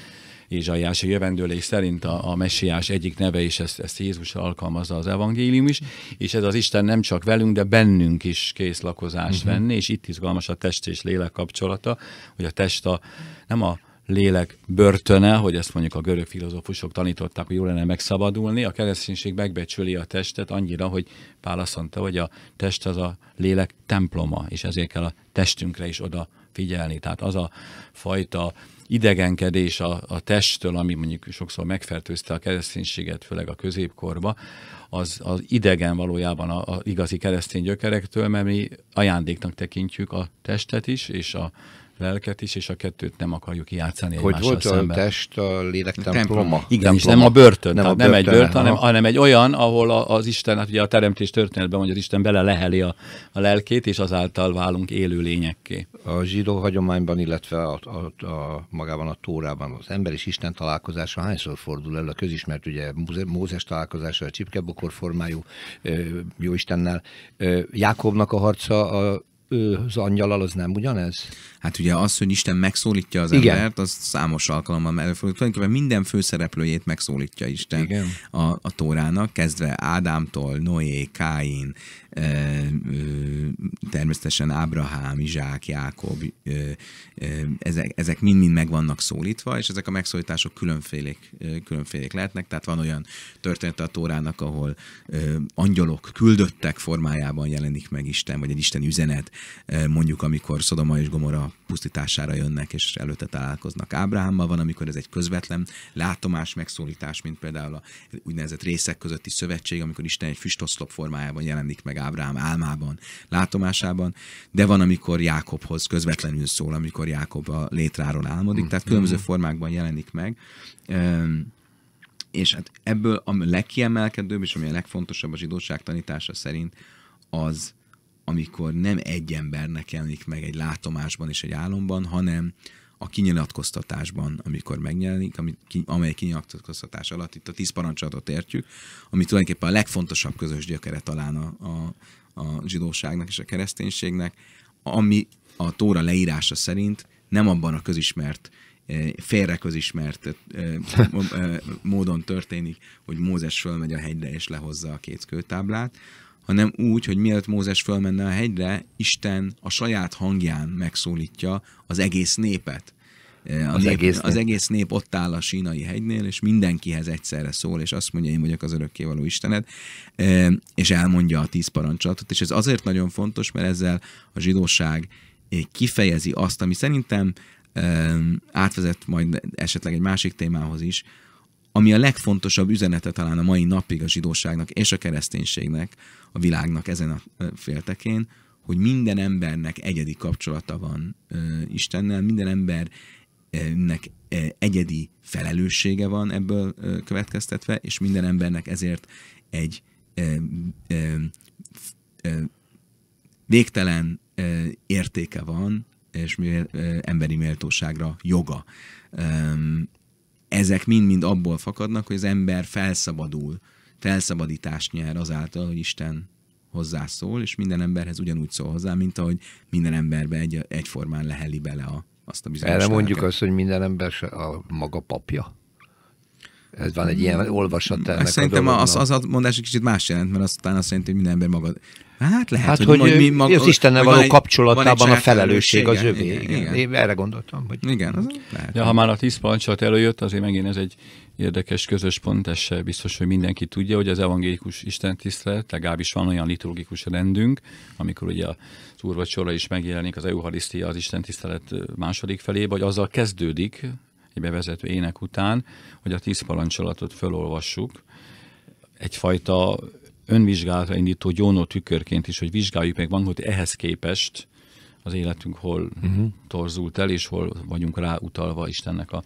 Ézsaiás a jövendőlés szerint a, a messiás egyik neve, és ezt, ezt Jézus alkalmazza az evangélium is, és ez az Isten nem csak velünk, de bennünk is kész lakozást uh-huh. venni, és itt izgalmas a test és lélek kapcsolata, hogy a test a, nem a lélek börtöne, hogy ezt mondjuk a görög filozófusok tanították, hogy jól lenne megszabadulni. A kereszténység megbecsüli a testet annyira, hogy Pál azt mondta, hogy a test az a lélek temploma, és ezért kell a testünkre is oda figyelni. Tehát az a fajta idegenkedés a, a testtől, ami mondjuk sokszor megfertőzte a kereszténységet, főleg a középkorba, az, az idegen valójában a, a igazi keresztény gyökerektől, mert mi ajándéknak tekintjük a testet is, és a lelket is, és a kettőt nem akarjuk játszani Hogy volt szemben. test a lélek Igen, temploma. és nem a börtön, nem, a börtön, nem egy börtön, hanem, hanem egy olyan, ahol az Isten, hát ugye a teremtés történetben hogy az Isten bele leheli a, a lelkét, és azáltal válunk élő lényekké. A zsidó hagyományban, illetve a, a, a, magában a Tórában az ember és Isten találkozása hányszor fordul elő a közismert, ugye Mózes találkozása, a csipkebokor formájú jó Istennel. Jákobnak a harca a ő, az angyalal az nem ugyanez? Hát ugye az, hogy Isten megszólítja az Igen. embert, az számos alkalommal előfordul. Tulajdonképpen minden főszereplőjét megszólítja Isten Igen. a, a Tórának, kezdve Ádámtól, Noé, Káin, természetesen Ábrahám, Izsák, Jákob, ezek, ezek mind-mind meg vannak szólítva, és ezek a megszólítások különfélék, különfélék lehetnek, tehát van olyan történet a Tórának, ahol angyalok küldöttek formájában jelenik meg Isten, vagy egy Isten üzenet, mondjuk amikor Szodoma és Gomora pusztítására jönnek, és előtte találkoznak Ábrahámmal, van, amikor ez egy közvetlen látomás megszólítás, mint például a úgynevezett részek közötti szövetség, amikor Isten egy füstoszlop formájában jelenik meg Ábrám álmában, látomásában, de van, amikor Jákobhoz közvetlenül szól, amikor Jákob a létráról álmodik, tehát mm, különböző mm. formákban jelenik meg és hát ebből a legkiemelkedőbb, és ami a legfontosabb a zsidóság tanítása szerint, az, amikor nem egy embernek jelenik meg egy látomásban és egy álomban, hanem a kinyilatkoztatásban, amikor megjelenik, ami, amely kinyilatkoztatás alatt itt a tíz parancsolatot értjük, ami tulajdonképpen a legfontosabb közös gyökere talán a, a, a zsidóságnak és a kereszténységnek, ami a Tóra leírása szerint nem abban a közismert eh, félre közismert eh, eh, módon történik, hogy Mózes fölmegy a hegyre és lehozza a két kőtáblát, hanem úgy, hogy mielőtt Mózes fölmenne a hegyre, Isten a saját hangján megszólítja az egész népet. Eh, a az, nép, egész nép. az egész nép ott áll a sínai hegynél, és mindenkihez egyszerre szól, és azt mondja, én vagyok az örökkévaló Istened, eh, és elmondja a tíz parancsolatot, és ez azért nagyon fontos, mert ezzel a zsidóság eh, kifejezi azt, ami szerintem átvezet majd esetleg egy másik témához is, ami a legfontosabb üzenete talán a mai napig a zsidóságnak és a kereszténységnek, a világnak ezen a féltekén, hogy minden embernek egyedi kapcsolata van ö, Istennel, minden embernek egyedi felelőssége van ebből ö, következtetve, és minden embernek ezért egy ö, ö, ö, végtelen ö, értéke van, és emberi méltóságra joga ezek mind-mind abból fakadnak, hogy az ember felszabadul, felszabadítást nyer azáltal, hogy Isten hozzászól, és minden emberhez ugyanúgy szól hozzá, mint ahogy minden emberbe egy, egyformán leheli bele a, azt a bizonyos Erre mondjuk azt, hogy minden ember se a maga papja. Ez van egy ilyen olvasat ennek Szerintem a az, az a mondás egy kicsit más jelent, mert aztán azt jelenti, hogy minden ember maga... Hát lehet, hát, hogy, hogy mi mag... az Istennel való egy, kapcsolatában a felelősség az övé. Igen, igen. igen. Én erre gondoltam. Hogy... Igen, az lehet. De ha már a tíz parancsolat előjött, azért megint ez egy érdekes közös pont, ez se biztos, hogy mindenki tudja, hogy az evangélikus Isten tisztelet, legalábbis van olyan liturgikus rendünk, amikor ugye az úrvacsora is megjelenik, az euharisztia az Isten tisztelet második felébe, vagy azzal kezdődik, egy bevezető ének után, hogy a tíz parancsolatot felolvassuk, egyfajta önvizsgálatra indító gyónó tükörként is, hogy vizsgáljuk meg van, hogy ehhez képest, az életünk hol uh-huh. torzult el, és hol vagyunk rá utalva Istennek a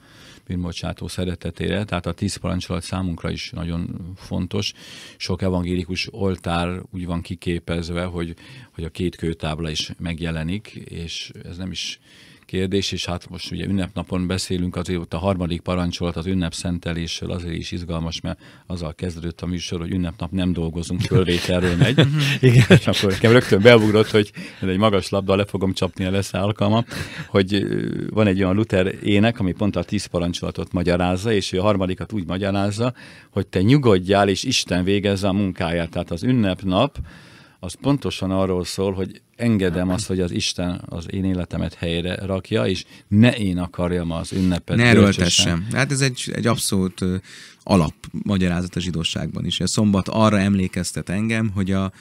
bűnbocsátó szeretetére. Tehát a tíz parancsolat számunkra is nagyon fontos. Sok evangélikus oltár úgy van kiképezve, hogy, hogy a két kőtábla is megjelenik, és ez nem is kérdés, és hát most ugye ünnepnapon beszélünk, azért ott a harmadik parancsolat az ünnepszentelésről azért is izgalmas, mert azzal kezdődött a műsor, hogy ünnepnap nem dolgozunk, fölvételről megy. Mhm. Igen. És akkor nekem rögtön beugrott, hogy egy magas labda, le fogom csapni, a lesz alkalma, hogy van egy olyan Luther ének, ami pont a tíz parancsolatot magyarázza, és ő a harmadikat úgy magyarázza, hogy te nyugodjál, és Isten végezze a munkáját. Tehát az ünnepnap, az pontosan arról szól, hogy engedem azt, hogy az Isten az én életemet helyre rakja, és ne én akarjam az ünnepet. Ne erőltessem. Hát ez egy, egy abszolút alapmagyarázat a zsidóságban is. A szombat arra emlékeztet engem, hogy a,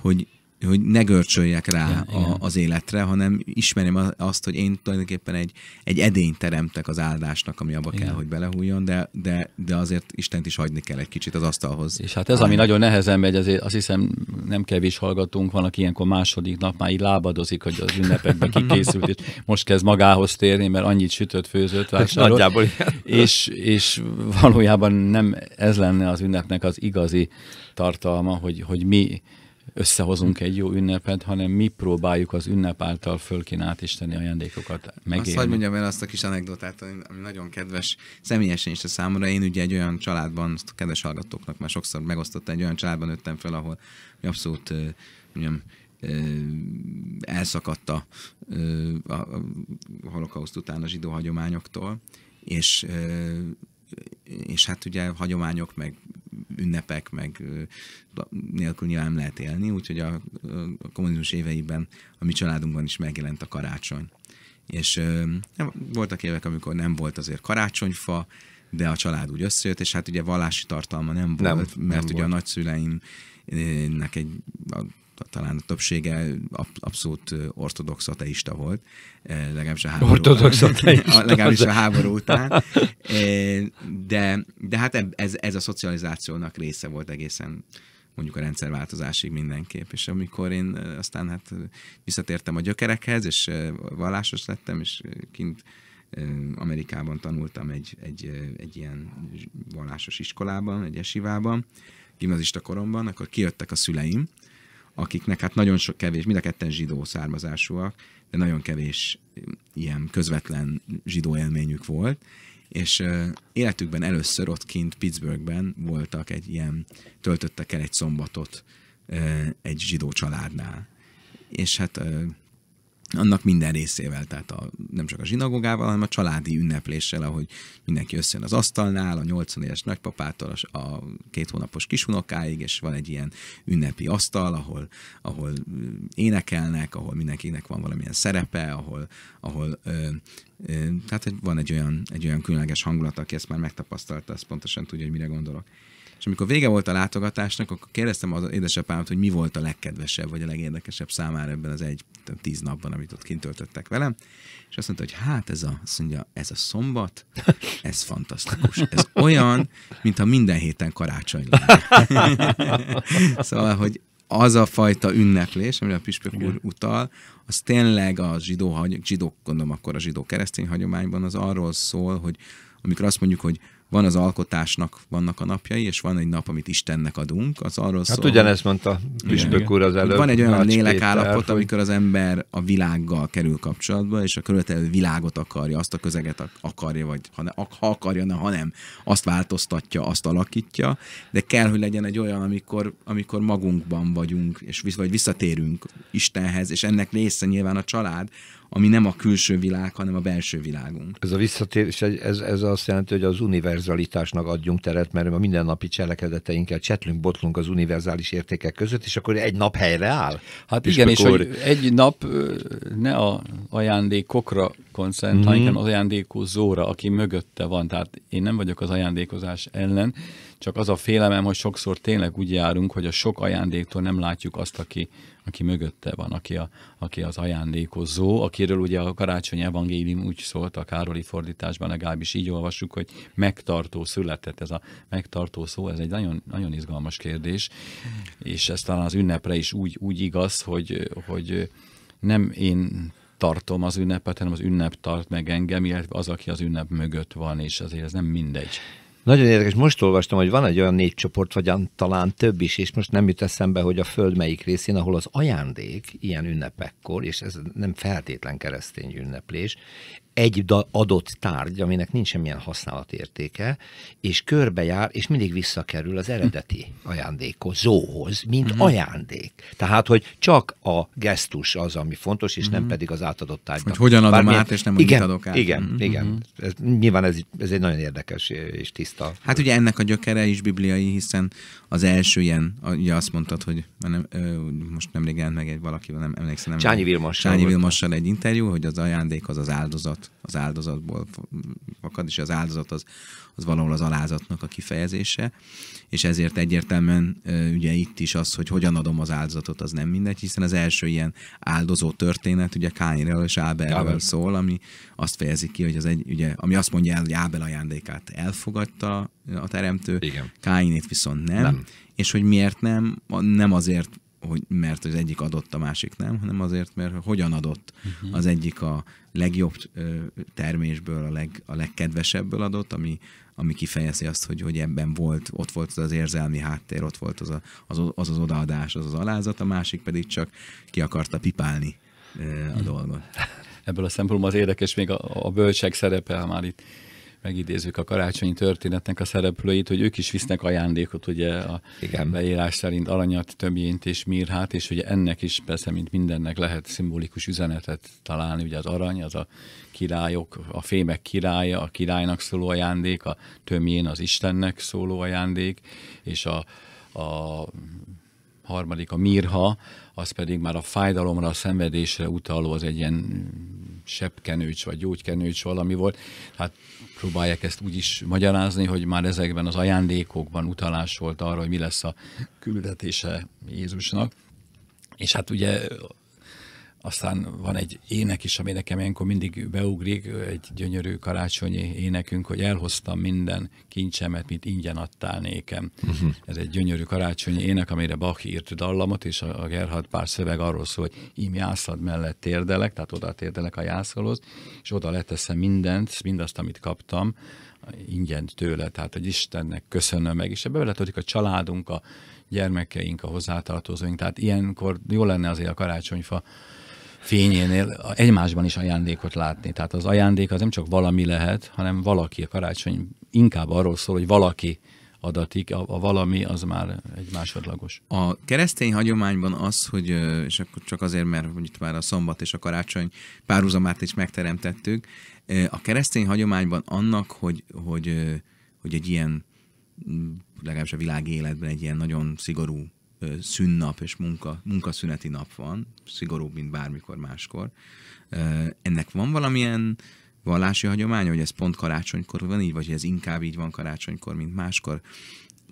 hogy hogy ne görcsöljek rá igen, a, igen. az életre, hanem ismerjem azt, hogy én tulajdonképpen egy, egy edény teremtek az áldásnak, ami abba igen. kell, hogy belehújjon, de, de, de azért Istent is hagyni kell egy kicsit az asztalhoz. És hát ez, ami nagyon nehezen megy, azért azt hiszem nem kevés hallgatunk, van, aki ilyenkor második nap már így lábadozik, hogy az ünnepekben kikészült, és most kezd magához térni, mert annyit sütött, főzött, vásárolt. Nagyjából és, és valójában nem ez lenne az ünnepnek az igazi tartalma, hogy, hogy mi összehozunk egy jó ünnepet, hanem mi próbáljuk az ünnep által fölkínált isteni ajándékokat megélni. Azt hogy mondjam el azt a kis anekdotát, ami nagyon kedves személyesen is a számomra. Én ugye egy olyan családban, azt a kedves hallgatóknak már sokszor megosztottam, egy olyan családban nőttem fel, ahol abszolút mondjam, elszakadta a, a holokauszt után a zsidó hagyományoktól, és és hát ugye hagyományok, meg ünnepek, meg nélkül nyilván nem lehet élni, úgyhogy a, a kommunizmus éveiben a mi családunkban is megjelent a karácsony. És ö, voltak évek, amikor nem volt azért karácsonyfa, de a család úgy összejött, és hát ugye vallási tartalma nem volt, nem, mert nem ugye volt. a nagyszüleimnek egy a talán a többsége abszolút ortodox ateista volt, legalábbis a háború ortodox ateista, legalábbis a háború után. De, de hát ez, ez a szocializációnak része volt egészen mondjuk a rendszerváltozásig mindenképp. És amikor én aztán hát visszatértem a gyökerekhez, és vallásos lettem, és kint Amerikában tanultam egy, egy, egy ilyen vallásos iskolában, egy esivában, gimnazista koromban, akkor kijöttek a szüleim, akiknek hát nagyon sok kevés, mind a ketten zsidó származásúak, de nagyon kevés um, ilyen közvetlen zsidó élményük volt, és uh, életükben először ott kint Pittsburghben voltak egy ilyen, töltöttek el egy szombatot uh, egy zsidó családnál. És hát uh, annak minden részével, tehát a, nem csak a zsinagógával, hanem a családi ünnepléssel, ahogy mindenki összejön az asztalnál, a 80 éves nagypapától a, a két hónapos kisunokáig, és van egy ilyen ünnepi asztal, ahol, ahol énekelnek, ahol mindenkinek van valamilyen szerepe, ahol, ahol ö, ö, tehát van egy olyan, egy olyan különleges hangulat, aki ezt már megtapasztalta, az pontosan tudja, hogy mire gondolok. És amikor vége volt a látogatásnak, akkor kérdeztem az édesapámat, hogy mi volt a legkedvesebb, vagy a legérdekesebb számára ebben az egy tíz napban, amit ott kint töltöttek velem. És azt mondta, hogy hát ez a, azt mondja, ez a szombat, ez fantasztikus. Ez olyan, mintha minden héten karácsony lenne. szóval, hogy az a fajta ünneplés, amire a püspök Igen. úr utal, az tényleg a zsidó, zsidók, gondolom akkor a zsidó keresztény hagyományban, az arról szól, hogy amikor azt mondjuk, hogy van az alkotásnak vannak a napjai, és van egy nap, amit Istennek adunk, az arról hát szól. Hát ugyanezt mondta Püspök úr az előbb. Van egy olyan lélekállapot, amikor az ember a világgal kerül kapcsolatba, és a körülbelül világot akarja, azt a közeget akarja, vagy ha, ne, ha akarja, ne, ha nem, azt változtatja, azt alakítja, de kell, hogy legyen egy olyan, amikor, amikor magunkban vagyunk, és vagy visszatérünk Istenhez, és ennek része nyilván a család, ami nem a külső világ, hanem a belső világunk. Ez a visszatérés, ez, ez azt jelenti, hogy az univerzalitásnak adjunk teret, mert a mindennapi cselekedeteinkkel csetlünk, botlunk az univerzális értékek között, és akkor egy nap helyre áll. Hát és igen, akkor... és hogy egy nap ne a ajándékokra koncentrál, mm-hmm. hanem az ajándékozóra, aki mögötte van. Tehát én nem vagyok az ajándékozás ellen, csak az a félelem, hogy sokszor tényleg úgy járunk, hogy a sok ajándéktól nem látjuk azt, aki aki mögötte van, aki, a, aki az ajándékozó, akiről ugye a karácsony evangélium úgy szólt a Károli fordításban, legalábbis így olvassuk, hogy megtartó született. Ez a megtartó szó, ez egy nagyon, nagyon izgalmas kérdés, és ez talán az ünnepre is úgy, úgy igaz, hogy, hogy nem én tartom az ünnepet, hanem az ünnep tart meg engem, illetve az, aki az ünnep mögött van, és azért ez nem mindegy. Nagyon érdekes, most olvastam, hogy van egy olyan négy csoport, vagy talán több is, és most nem jut eszembe, hogy a föld melyik részén, ahol az ajándék ilyen ünnepekkor, és ez nem feltétlen keresztény ünneplés, egy adott tárgy, aminek nincs semmilyen értéke és körbejár, és mindig visszakerül az eredeti ajándékozóhoz, mint mhm. ajándék. Tehát, hogy csak a gesztus az, ami fontos, és nem mhm. pedig az átadott tárgy. Hogy hogyan adom Bármilyen... át, és nem, igen, adok át. Igen, mhm. igen. Ez, nyilván ez, ez egy nagyon érdekes és tiszta. Hát ugye ennek a gyökere is bibliai, hiszen az első ilyen, ugye azt mondtad, hogy nem, most nemrég jelent meg egy valaki, nem emlékszem. Nem Csányi Vilmossal. Csányi Vilmossal egy interjú, hogy az ajándék az az áldozat, az áldozatból fakad, és az áldozat az, az valahol az alázatnak a kifejezése és ezért egyértelműen ugye itt is az, hogy hogyan adom az áldozatot, az nem mindegy, hiszen az első ilyen áldozó történet ugye Kányről és Ábelről Ábel. szól, ami azt fejezi ki, hogy az egy, ugye, ami azt mondja el, hogy Ábel ajándékát elfogadta a teremtő, Igen. Káinét viszont nem, nem, és hogy miért nem, nem azért hogy mert az egyik adott, a másik nem, hanem azért, mert hogyan adott uh-huh. az egyik a legjobb termésből, a, leg, a legkedvesebből adott, ami, ami kifejezi azt, hogy, hogy ebben volt, ott volt az, az érzelmi háttér, ott volt az, a, az, az az odaadás, az az alázat, a másik pedig csak ki akarta pipálni a mhm. dolgot. Ebből a szempontból az érdekes még a, a bölcsek szerepe már itt megidézzük a karácsonyi történetnek a szereplőit, hogy ők is visznek ajándékot, ugye a Igen. leírás szerint aranyat, tömjént és mirhát, és ugye ennek is persze, mint mindennek lehet szimbolikus üzenetet találni, ugye az arany, az a királyok, a fémek királya, a királynak szóló ajándék, a tömjén az Istennek szóló ajándék, és a, a harmadik, a mirha, az pedig már a fájdalomra, a szenvedésre utaló, az egy ilyen sebkenőcs vagy gyógykenőcs valami volt. Hát próbálják ezt úgy is magyarázni, hogy már ezekben az ajándékokban utalás volt arra, hogy mi lesz a küldetése Jézusnak. És hát ugye aztán van egy ének is, ami nekem ilyenkor mindig beugrik, egy gyönyörű karácsonyi énekünk, hogy elhoztam minden kincsemet, mint ingyen adtál nékem. Uh-huh. Ez egy gyönyörű karácsonyi ének, amire Bach írt dallamot, és a Gerhard pár szöveg arról szól, hogy im jászad mellett térdelek, tehát oda térdelek a jászolhoz, és oda leteszem mindent, mindazt, amit kaptam, ingyen tőle, tehát hogy Istennek köszönöm meg, és ebbe beletodik a családunk, a gyermekeink, a hozzátartozóink, tehát ilyenkor jó lenne azért a karácsonyfa fényénél egymásban is ajándékot látni. Tehát az ajándék az nem csak valami lehet, hanem valaki. A karácsony inkább arról szól, hogy valaki adatik, a, a valami az már egy másodlagos. A keresztény hagyományban az, hogy, és akkor csak azért, mert itt már a szombat és a karácsony párhuzamát is megteremtettük, a keresztény hagyományban annak, hogy, hogy, hogy egy ilyen, legalábbis a világ életben egy ilyen nagyon szigorú szünnap és munka, munkaszüneti nap van, szigorúbb, mint bármikor máskor. Ennek van valamilyen vallási hagyománya, hogy ez pont karácsonykor van így, vagy ez inkább így van karácsonykor, mint máskor?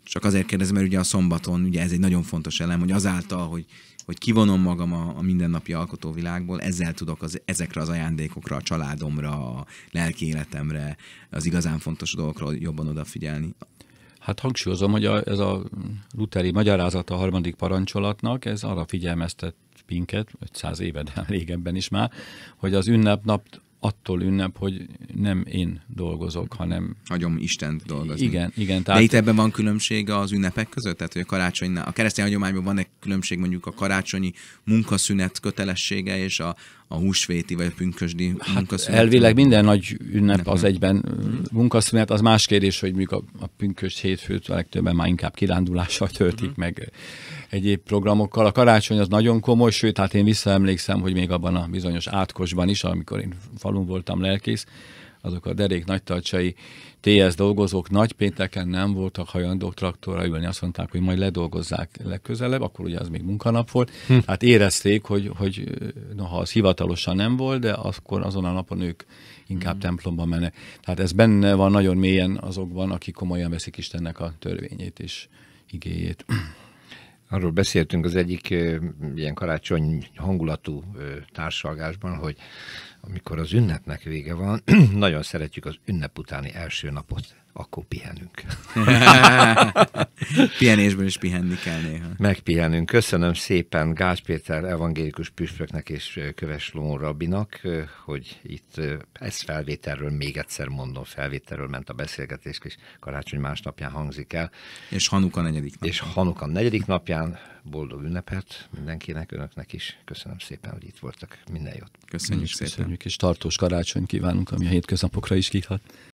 Csak azért kérdezem, mert ugye a szombaton, ugye ez egy nagyon fontos elem, hogy azáltal, hogy, hogy kivonom magam a, a mindennapi alkotóvilágból, ezzel tudok az, ezekre az ajándékokra, a családomra, a lelki életemre, az igazán fontos dolgokra jobban odafigyelni. Hát hangsúlyozom, hogy a, ez a lutheri magyarázat a harmadik parancsolatnak, ez arra figyelmeztet minket, 500 éve, de régebben is már, hogy az ünnepnap attól ünnep, hogy nem én dolgozok, hanem... Hagyom Istent dolgozni. Igen, igen. Tehát... De itt ebben van különbség az ünnepek között? Tehát, hogy a karácsonynál, a keresztény hagyományban van egy különbség mondjuk a karácsonyi munkaszünet kötelessége és a, a húsvéti vagy a pünkösdi hát munkaszünet? Elvileg minden nagy ünnep az egyben munkaszünet, az más kérdés, hogy mondjuk a, a pünkös hétfőt a legtöbben már inkább kirándulással töltik uh-huh. meg egyéb programokkal. A karácsony az nagyon komoly, sőt, hát én visszaemlékszem, hogy még abban a bizonyos átkosban is, amikor én falun voltam lelkész, azok a derék nagytartsai TS dolgozók nagy pénteken nem voltak hajlandók traktorra ülni, azt mondták, hogy majd ledolgozzák legközelebb, akkor ugye az még munkanap volt. Hm. Hát érezték, hogy, hogy noha az hivatalosan nem volt, de akkor azon a napon ők inkább hm. templomba mennek. Tehát ez benne van nagyon mélyen azokban, akik komolyan veszik Istennek a törvényét és igéjét. Arról beszéltünk az egyik ilyen karácsony hangulatú társalgásban, hogy amikor az ünnepnek vége van, nagyon szeretjük az ünnep utáni első napot akkor pihenünk. Pihenésből is pihenni kell néha. Megpihenünk. Köszönöm szépen Gács Péter evangélikus püspöknek és Köves Lomó Rabinak, hogy itt ez felvételről, még egyszer mondom, felvételről ment a beszélgetés, és karácsony másnapján hangzik el. És Hanuka negyedik napján. És Hanuka negyedik napján boldog ünnepet mindenkinek, önöknek is. Köszönöm szépen, hogy itt voltak. Minden jót. Köszönjük, köszönjük szépen. Köszönjük, és tartós karácsony kívánunk, ami a hétköznapokra is kihat.